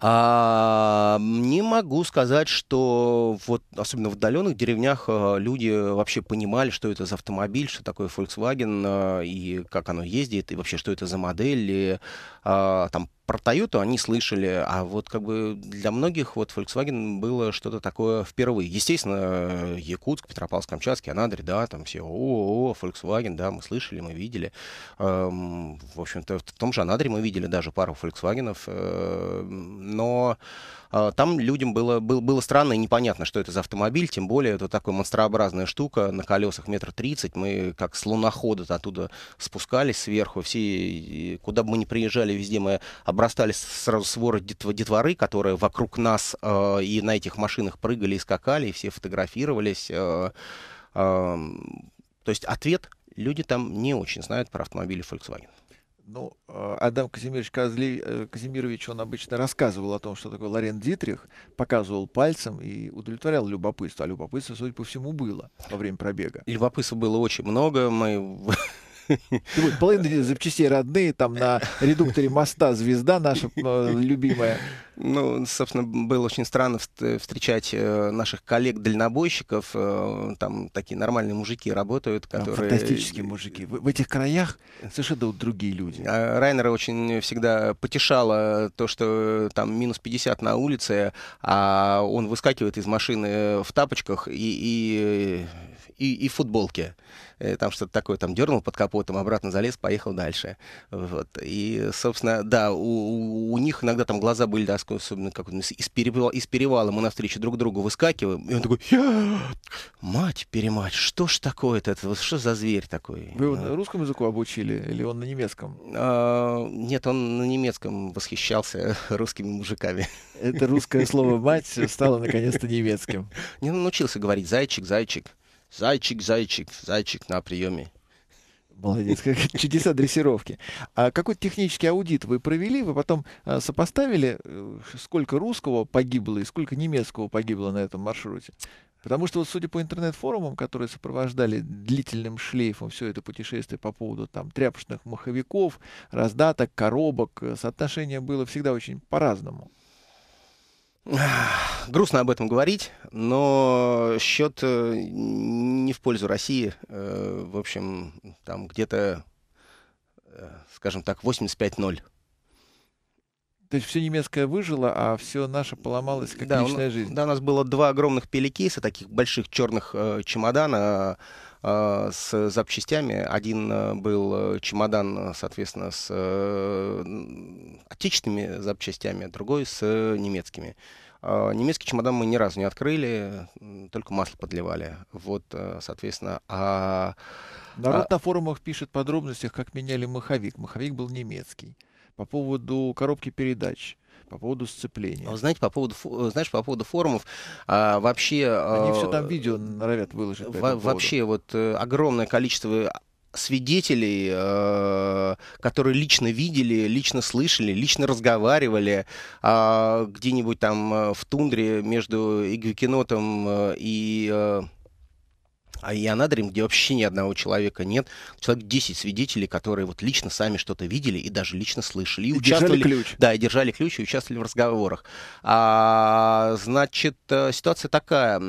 а, не могу сказать, что вот особенно в отдаленных деревнях э, люди вообще понимали, что это за автомобиль, что такое Volkswagen э, и как оно ездит, и вообще что это за модель, и а, там про Toyota они слышали, а вот как бы для многих вот Volkswagen было что-то такое впервые. Естественно, Якутск, Петропавловск, Камчатский, Анадырь, да, там все, о, о, Volkswagen, да, мы слышали, мы видели. Эм, в общем-то, в том же Анадыре мы видели даже пару Volkswagen, э, но а, там людям было, было, было странно и непонятно, что это за автомобиль, тем более это такая монстрообразная штука на колесах метр тридцать. Мы как с лунохода оттуда спускались сверху, все, куда бы мы ни приезжали, везде мы обрастали сразу своры детворы, которые вокруг нас э, и на этих машинах прыгали и скакали, и все фотографировались. Э, э, то есть ответ люди там не очень знают про автомобили Volkswagen. Ну, э, Адам Казимирович Козли... Э, Казимирович, он обычно рассказывал о том, что такое Лорен Дитрих, показывал пальцем и удовлетворял любопытство. А любопытство, судя по всему, было во время пробега. Любопытства было очень много. Мы Половина запчастей родные, там на редукторе моста звезда наша э, любимая. Ну, собственно, было очень странно встречать э, наших коллег-дальнобойщиков. Э, там такие нормальные мужики работают, которые... Фантастические мужики. В этих краях совершенно другие люди. А Райнера очень всегда потешало то, что там минус 50 на улице, а он выскакивает из машины в тапочках и, и и, и футболке. Э, там что-то такое там дернул под капотом, обратно залез, поехал дальше. Вот. И, собственно, да, у, у них иногда там глаза были, да, особенно как из, перевала, из перевала мы навстречу друг другу выскакиваем, и он такой, мать-перемать, что ж такое-то, это, что за зверь такой? Вы его ну на русском языку обучили или он на немецком? А, нет, он на немецком восхищался <laughs> русскими мужиками. Это русское слово «мать» <laughs> стало наконец-то немецким. Не ну, научился говорить «зайчик», «зайчик». Зайчик, зайчик, зайчик на приеме. Молодец, как <laughs> чудеса дрессировки. А какой технический аудит вы провели? Вы потом а, сопоставили, э, сколько русского погибло и сколько немецкого погибло на этом маршруте? Потому что, вот, судя по интернет-форумам, которые сопровождали длительным шлейфом все это путешествие по поводу там, тряпочных маховиков, раздаток, коробок, э, соотношение было всегда очень по-разному. Грустно об этом говорить, но счет э, не в пользу России. Э, в общем, там где-то, э, скажем так, 85-0. То есть все немецкое выжило, а все наше поломалось, как да, личная у, жизнь. Да, у нас было два огромных пеликейса, таких больших черных э, чемодана. Э, Э, с запчастями. Один э, был э, чемодан, соответственно, с отечественными запчастями, другой с немецкими. Немецкий чемодан мы ни разу не открыли, только масло подливали. Вот, соответственно, а... Народ а... на форумах пишет подробностях, как меняли маховик. Маховик был немецкий. По поводу коробки передач – по поводу сцепления. А знаете, по поводу, э, знаешь, по поводу форумов, а, вообще... Они все э, там видео норовят выложить. Во- вообще, вот э, огромное количество свидетелей, которые лично видели, лично слышали, лично разговаривали а, где-нибудь там в тундре между Игвикинотом и а Ионадрим, где вообще ни одного человека нет, человек 10 свидетелей, которые вот лично сами что-то видели и даже лично слышали. И, и участвовали, держали ключ. Да, и держали ключ и участвовали в разговорах. А, значит, э, ситуация такая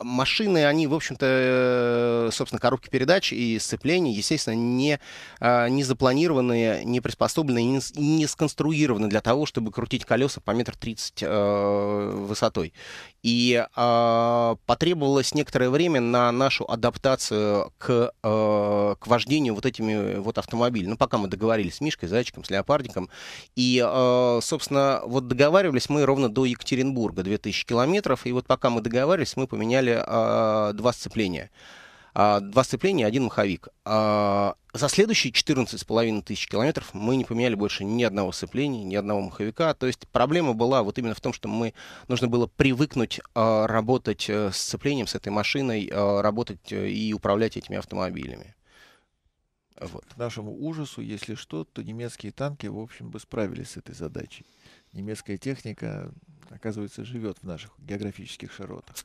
машины, они, в общем-то, э, собственно, коробки передач и сцепления, естественно, не, а, не запланированные, не приспособленные, не сконструированы для того, чтобы крутить колеса по метр тридцать э, высотой. И э, потребовалось некоторое время на нашу адаптацию к, э, к вождению вот этими вот автомобилями. Ну, пока мы договорились с Мишкой, Зайчиком, с Леопардиком. И, э, собственно, вот договаривались мы ровно до Екатеринбурга, 2000 километров. И вот пока мы договаривались, мы поменяли э, два сцепления. А, два сцепления, один маховик. А, за следующие 14,5 тысяч километров мы не поменяли больше ни одного сцепления, ни одного маховика. То есть проблема была вот именно в том, что мы нужно было привыкнуть а, работать э, с сцеплением, с этой машиной, работать э, и управлять этими автомобилями. Вот. К нашему ужасу, если что, то немецкие танки, в общем, бы справились с этой задачей. Немецкая техника оказывается, живет в наших географических широтах?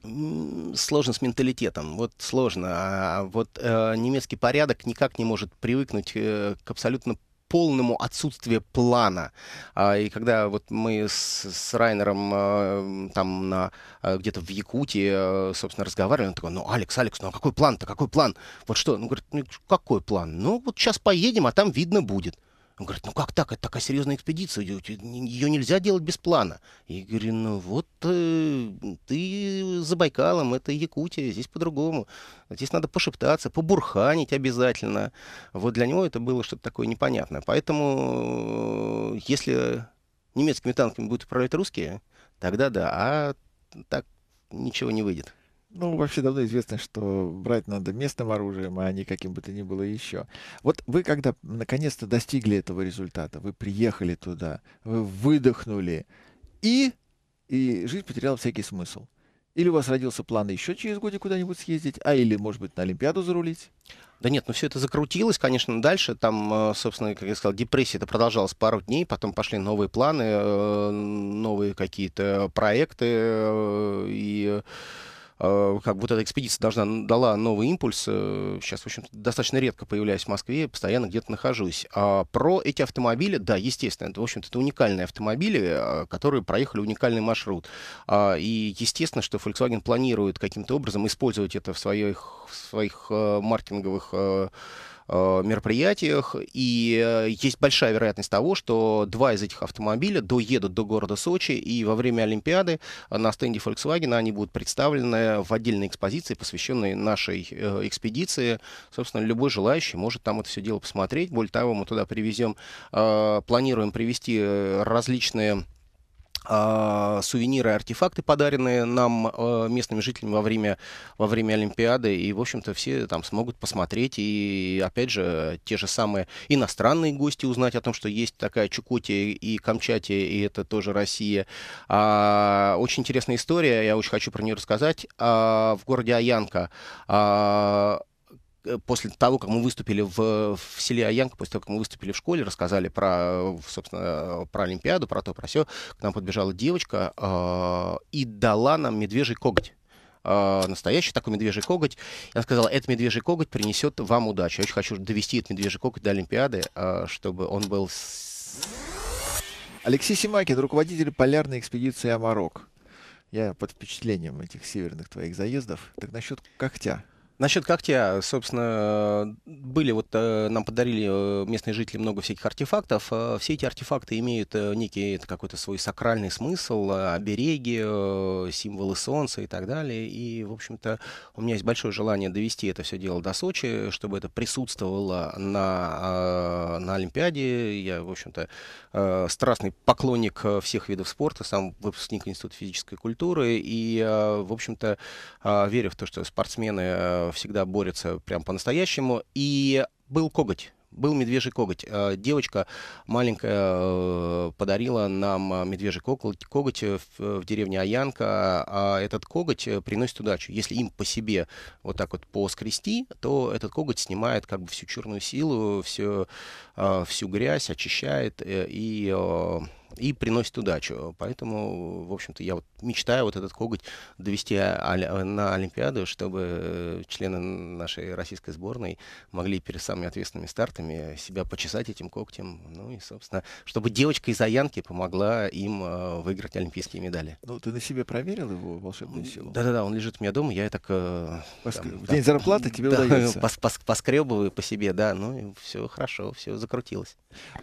Сложно с менталитетом, вот сложно. А, а вот э, немецкий порядок никак не может привыкнуть э, к абсолютно полному отсутствию плана. А, и когда вот мы с, с Райнером э, там на, э, где-то в Якутии, э, собственно, разговаривали, он такой, ну, Алекс, Алекс, ну, а какой план-то, какой план? Вот что? Ну, говорит, какой план? Ну, вот сейчас поедем, а там видно будет. Он говорит, ну как так, это такая серьезная экспедиция, ее нельзя делать без плана. И я говорю, ну вот э, ты за Байкалом, это Якутия, здесь по-другому. Здесь надо пошептаться, побурханить обязательно. Вот для него это было что-то такое непонятное. Поэтому э, если немецкими танками будут управлять русские, тогда да, а так ничего не выйдет. Ну, вообще давно известно, что брать надо местным оружием, а не каким бы то ни было еще. Вот вы когда наконец-то достигли этого результата, вы приехали туда, вы выдохнули, и, и жизнь потеряла всякий смысл. Или у вас родился план еще через годик куда-нибудь съездить, а или, может быть, на Олимпиаду зарулить? Да нет, ну все это закрутилось, конечно, дальше. Там, э, собственно, как я сказал, депрессия это продолжалась пару дней, потом пошли новые планы, э, новые какие-то проекты э, и Э, как вот эта экспедиция должна, дала новый импульс. Э, сейчас, в общем достаточно редко появляюсь в Москве, постоянно где-то нахожусь. А про эти автомобили, да, естественно, это, в общем-то, это уникальные автомобили, э, которые проехали уникальный маршрут. А, и, естественно, что Volkswagen планирует каким-то образом использовать это в своих, в своих маркетинговых Э, мероприятиях, и э, есть большая вероятность того, что два из этих автомобиля доедут до города Сочи, и во время Олимпиады на стенде Volkswagen они будут представлены в отдельной экспозиции, посвященной нашей э, экспедиции. Собственно, любой желающий может там это все дело посмотреть. Более того, мы туда привезем, планируем привести различные а, сувениры, артефакты, подаренные нам а, местными жителями во время, во время Олимпиады. И, в общем-то, все там смогут посмотреть. И, опять же, те же самые иностранные гости узнать о том, что есть такая Чукотия и Камчатия, и это тоже Россия. А, очень интересная история, я очень хочу про нее рассказать. А, в городе Аянка а, Э, после того, как мы выступили в, в селе Аянка, после того, как мы выступили в школе, рассказали про, собственно, про Олимпиаду, про то, про все, к нам подбежала девочка э, и дала нам медвежий коготь э, настоящий такой медвежий коготь. Я сказал, этот медвежий коготь принесет вам удачу. Я очень хочу довести этот медвежий коготь до Олимпиады, э, чтобы он был... Алексей Симакин, руководитель полярной экспедиции «Амарок». Я под впечатлением этих северных твоих заездов. Так насчет когтя. Насчет тебя, собственно, были вот, э, нам подарили э, местные жители много всяких артефактов. Э, все эти артефакты имеют некий какой-то свой сакральный смысл, обереги, символы солнца и так далее. И, в общем-то, у меня есть большое желание довести это все дело до Сочи, чтобы это присутствовало на, на Олимпиаде. Я, в общем-то, страстный поклонник всех видов спорта, сам выпускник Института физической культуры. И, в общем-то, верю в то, что спортсмены Э, всегда борется прям по-настоящему. И был коготь был медвежий коготь. Э, девочка маленькая э, подарила нам медвежий коготь, коготь в, в деревне Аянка, а этот коготь приносит удачу. Если им по себе вот так вот поскрести, то этот коготь снимает как бы всю черную силу, всю, всю грязь, очищает и и приносит удачу. Поэтому, в общем-то, я вот мечтаю вот этот коготь довести на Олимпиаду, чтобы э, члены нашей российской сборной могли перед самыми ответственными стартами себя почесать этим когтем. Ну и, собственно, чтобы девочка из Аянки помогла им э, выиграть олимпийские медали. Ну, ты на себе проверил его волшебную силу? Да-да-да, он лежит у меня дома, я так... Э, Поск... Там, в день да, зарплаты тебе <laughs> да, удается. Пос -пос Поскребываю по себе, да, ну и все хорошо, все закрутилось.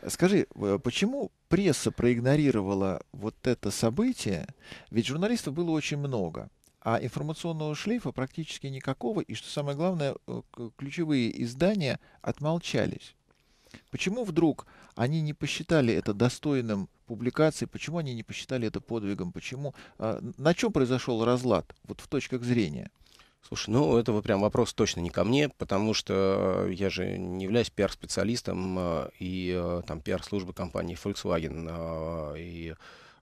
Скажи, почему пресса проигнорировала вот это событие, ведь журналистов было очень много, а информационного шлейфа практически никакого, и что самое главное, э, ключевые издания отмолчались. Почему вдруг они не посчитали это достойным публикации, почему они не посчитали это подвигом, почему, а, на чем произошел разлад вот в точках зрения? Слушай, ну это вот прям вопрос точно не ко мне, потому что э, я же не являюсь пиар-специалистом э, и э, там пиар-службы компании Volkswagen. А, и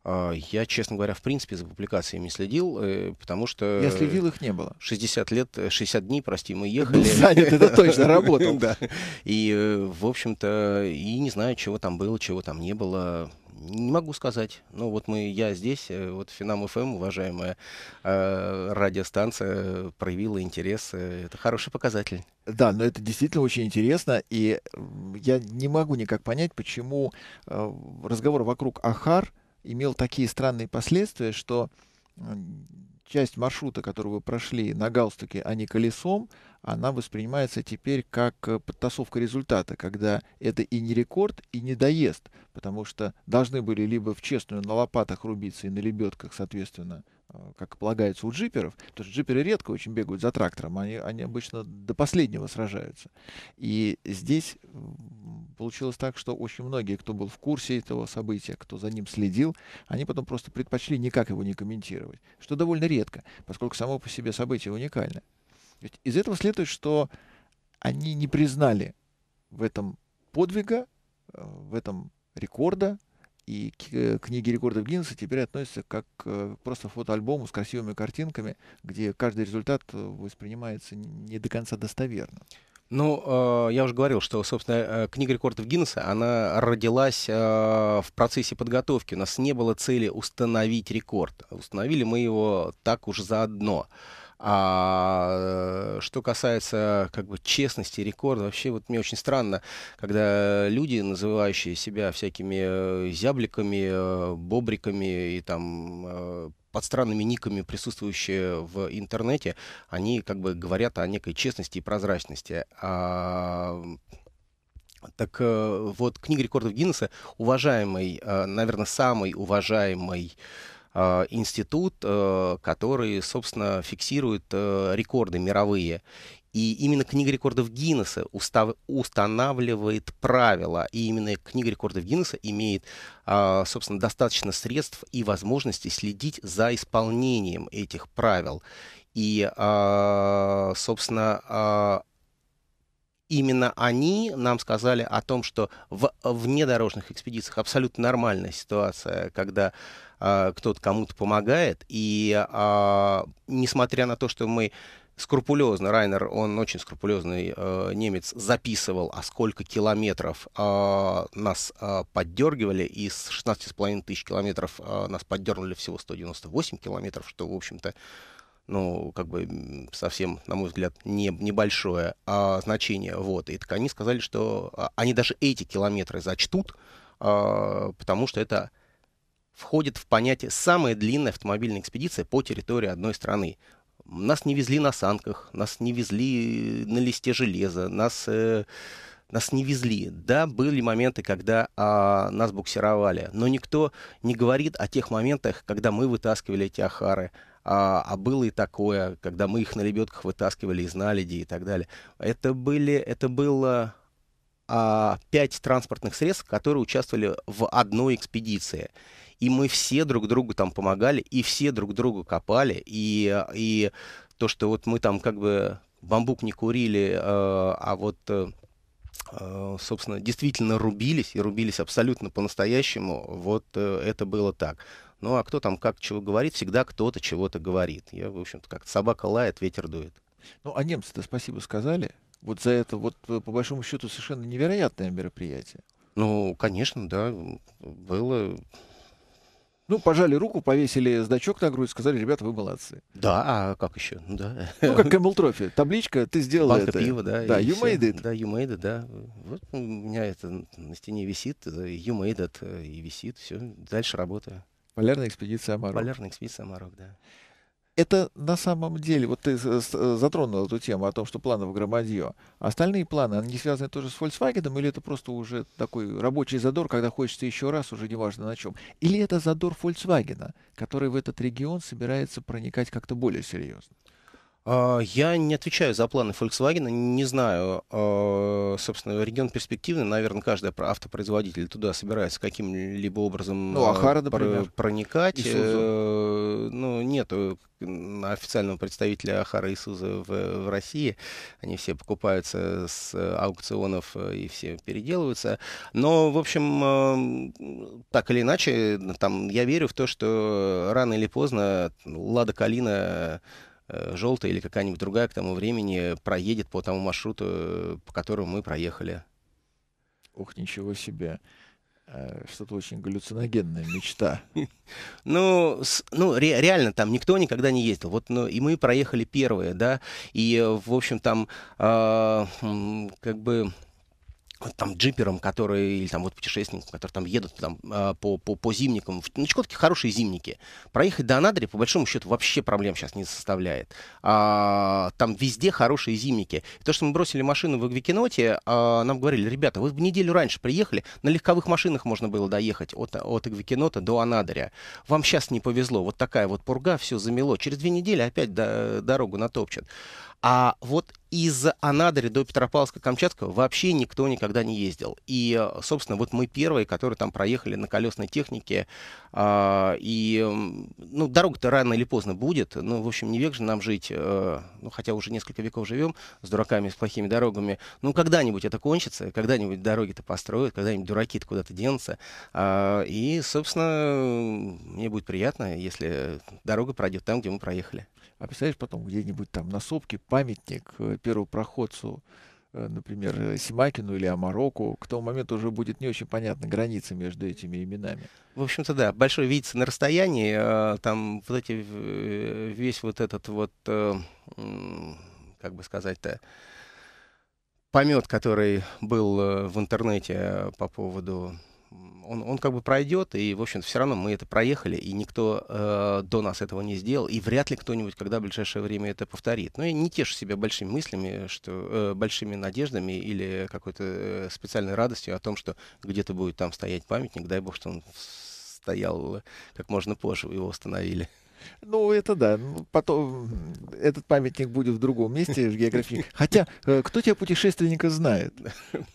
а, я, честно говоря, в принципе за публикациями следил, потому что... Я следил, их не было. 60 лет, 60 дней, прости, мы ехали. Был занят, это точно, работал. <laughs> Да. И, в общем-то, и не знаю, чего там было, чего там не было. Не могу сказать. Ну, вот мы, я здесь, э, вот Финам ФМ, эм, уважаемая э, радиостанция, проявила интерес. Э, это хороший показатель. Да, но это действительно очень интересно, и я не могу никак понять, почему э, разговор вокруг Ахар имел такие странные последствия, что часть маршрута, которую вы прошли на галстуке, а не колесом, она воспринимается теперь как э, подтасовка результата, когда это и не рекорд, и не доезд, потому что должны были либо в честную на лопатах рубиться и на лебедках, соответственно, Э, как полагается у джиперов, потому что джиперы редко очень бегают за трактором, они, они обычно до последнего сражаются. И здесь получилось так, что очень многие, кто был в курсе этого события, кто за ним следил, они потом просто предпочли никак его не комментировать, что довольно редко, поскольку само по себе событие уникально. Из этого следует, что они не признали в этом подвига, э, в этом рекорда, и книги рекордов Гиннесса теперь относятся как э, просто фотоальбому с красивыми картинками, где каждый результат э, воспринимается не до конца достоверно. Ну, э, я уже говорил, что, собственно, книга рекордов Гиннесса, она родилась в процессе подготовки. У нас не было цели установить рекорд. Установили мы его так уж заодно. одно а э, что касается как бы честности, рекорда, вообще вот мне очень странно, когда люди, называющие себя всякими э, зябликами, э, бобриками и там под странными никами, присутствующие в интернете, они как бы говорят о некой честности и прозрачности. А, так вот, книга рекордов Гиннесса, уважаемый, наверное, самый уважаемый Э, институт, э, который, собственно, фиксирует э, рекорды мировые. И именно Книга рекордов Гиннесса устав, устанавливает правила. И именно Книга рекордов Гиннесса имеет, а, собственно, достаточно средств и возможности следить за исполнением этих правил. И, а, собственно, а, именно они нам сказали о том, что в внедорожных экспедициях абсолютно нормальная ситуация, когда а, кто-то кому-то помогает. И а, несмотря на то, что мы скрупулезно, Райнер, он очень скрупулезный э, немец, записывал, а сколько километров э, нас э, поддергивали. Из 16,5 тысяч километров э, нас поддернули всего 198 километров, что, в общем-то, ну, как бы совсем, на мой взгляд, не, небольшое а, значение. Вот. И так они сказали, что они даже эти километры зачтут, а, потому что это входит в понятие «самая длинная автомобильная экспедиция по территории одной страны». Нас не везли на санках, нас не везли э, на листе железа, нас, э, нас не везли. Да, были моменты, когда а, нас буксировали, но никто не говорит о тех моментах, когда мы вытаскивали эти ахары, а, а было и такое, когда мы их на лебедках вытаскивали из наледи и так далее. Это, были, это было а, пять транспортных средств, которые участвовали в одной экспедиции и мы все друг другу там помогали, и все друг другу копали, и, и то, что вот мы там как бы бамбук не курили, э, а вот э, э, собственно, действительно рубились, и рубились абсолютно по-настоящему, вот это было так. Ну, а кто там как чего говорит, всегда кто-то чего-то говорит. Я, в общем-то, как собака лает, ветер дует. Ну, а немцы-то спасибо сказали. Вот за это, вот по большому счету, совершенно невероятное мероприятие. Ну, конечно, да, было ну, пожали руку, повесили значок на грудь, сказали, ребята, вы молодцы. Да, а как еще? Ну да. Ну, как Кэмпбелл Трофи, табличка, ты сделал Банка это. пива, да. Да, you все. made it. Да, you made it, да. Вот у меня это на стене висит, э, you made it, э, и висит, все, дальше работаю. Полярная экспедиция Амарок. Полярная экспедиция Амарок, да это на самом деле, вот ты затронул эту тему о том, что планы в громадье. Остальные планы, они связаны тоже с Volkswagen, или это просто уже такой рабочий задор, когда хочется еще раз, уже неважно на чем. Или это задор Volkswagen, который в этот регион собирается проникать как-то более серьезно? А, я не отвечаю за планы Volkswagen, не знаю, а, собственно, регион перспективный, наверное, каждый автопроизводитель туда собирается каким-либо образом ну, а, Ахара, про- проникать. Исузу. Э, ну, нет э, официального представителя Ахара и Суза в, в России, они все покупаются с аукционов э, и все переделываются. Но, в общем, так или иначе, там, я верю в то, что рано или поздно Лада Калина Э, желтая или какая-нибудь другая к тому времени проедет по тому маршруту, по которому мы проехали. Ух, ничего себе. Э, что-то очень галлюциногенная мечта. <laughs> ну, с, ну ре, реально, там никто никогда не ездил. Вот, ну, и мы проехали первые, да, и, э, в общем, там, э, как бы там джиперам, которые, или там вот путешественникам, которые там едут там, а, по, по, по зимникам. На ну, Чукотке хорошие зимники. Проехать до Анадыря, по большому счету, вообще проблем сейчас не составляет. А, там везде хорошие зимники. То, что мы бросили машину в Игвикиноте, а, нам говорили, ребята, вы в неделю раньше приехали, на легковых машинах можно было доехать от, от Игвикинота до Анадыря. Вам сейчас не повезло, вот такая вот пурга, все замело. Через две недели опять до, дорогу натопчет. А вот из Анадыря до Петропавловска-Камчатского вообще никто никогда не ездил. И, э, собственно, вот мы первые, которые там проехали на колесной технике. А, и, ну, дорога-то рано или поздно будет. Ну, в общем, не век же нам жить, э, ну, хотя уже несколько веков живем с дураками, с плохими дорогами. Ну, когда-нибудь это кончится, когда-нибудь дороги-то построят, когда-нибудь дураки-то куда-то денутся. А, и, собственно, мне будет приятно, если дорога пройдет там, где мы проехали. А представляешь, потом где-нибудь там на сопке памятник э, первопроходцу, э, например, э, Симакину или Амароку, к тому моменту уже будет не очень понятна граница между этими именами. В общем-то, да, большой видится на расстоянии, там вот эти, весь вот этот вот, как бы сказать-то, помет, который был в интернете по поводу он, он как бы пройдет, и, в общем все равно мы это проехали, и никто э, до нас этого не сделал, и вряд ли кто-нибудь когда в ближайшее время это повторит. Но ну я не тешу себя большими мыслями, что, э, большими надеждами или какой-то э, специальной радостью о том, что где-то будет там стоять памятник, дай бог, что он стоял э, как можно позже, его установили. Ну, это да. Ну, потом этот памятник будет в другом месте в географии. Хотя, э, кто тебя путешественника знает?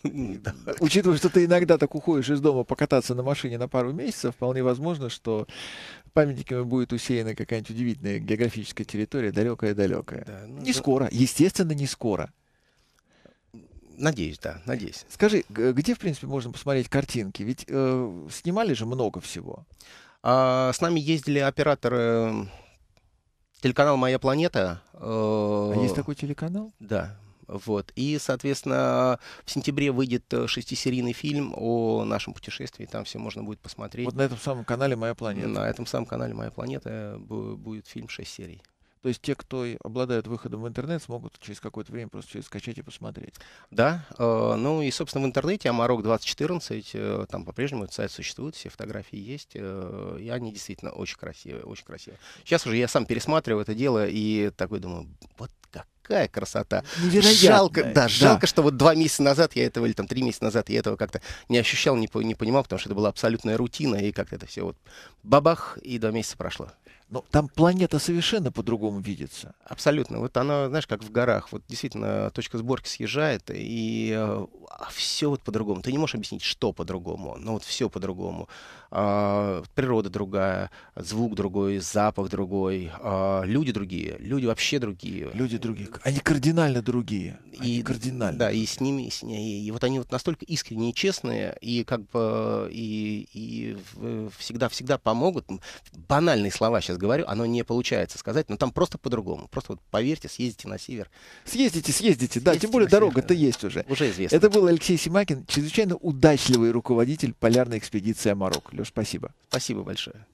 <laughs> Учитывая, что ты иногда так уходишь из дома покататься на машине на пару месяцев, вполне возможно, что памятниками будет усеяна какая-нибудь удивительная географическая территория, далекая-далекая. Да, ну, не да. скоро, естественно, не скоро. Надеюсь, да, надеюсь. Скажи, где, в принципе, можно посмотреть картинки? Ведь э, снимали же много всего. А, с нами ездили операторы телеканал «Моя планета». А э, есть такой телеканал? Да. Вот. И, соответственно, в сентябре выйдет э, шестисерийный фильм о нашем путешествии. Там все можно будет посмотреть. Вот на этом самом канале «Моя планета». На этом самом канале «Моя планета» будет фильм шесть серий. То есть те, кто обладает выходом в интернет, смогут через какое-то время просто все скачать и посмотреть. Да, э, ну и, собственно, в интернете Амарок 2014, э, там по-прежнему этот сайт существует, все фотографии есть, э, и они действительно очень красивые, очень красивые. Сейчас уже я сам пересматриваю это дело и такой думаю, вот какая красота. невероятная. Жалко, да, да, жалко, что вот два месяца назад я этого, или там три месяца назад я этого как-то не ощущал, не, не понимал, потому что это была абсолютная рутина, и как-то это все вот бабах, и два месяца прошло. Но там планета совершенно по-другому видится. Абсолютно. Вот она, знаешь, как в горах. Вот действительно точка сборки съезжает, и э, а все вот по-другому. Ты не можешь объяснить, что по-другому, но вот все по-другому. А, природа другая, звук другой, запах другой, а, люди другие, люди вообще другие. Люди другие. Они кардинально другие. Они и, кардинально. Да, и с ними, и, с ней, и вот они вот настолько искренние и честные, и как бы и, и всегда-всегда помогут. Банальные слова сейчас говорю, оно не получается сказать, но там просто по-другому. Просто вот поверьте, съездите на север. Съездите, съездите, съездите да, тем более дорога-то есть уже. Уже известно. Это был Алексей Симакин, чрезвычайно удачливый руководитель полярной экспедиции «Амарок». Леш, спасибо. Спасибо большое.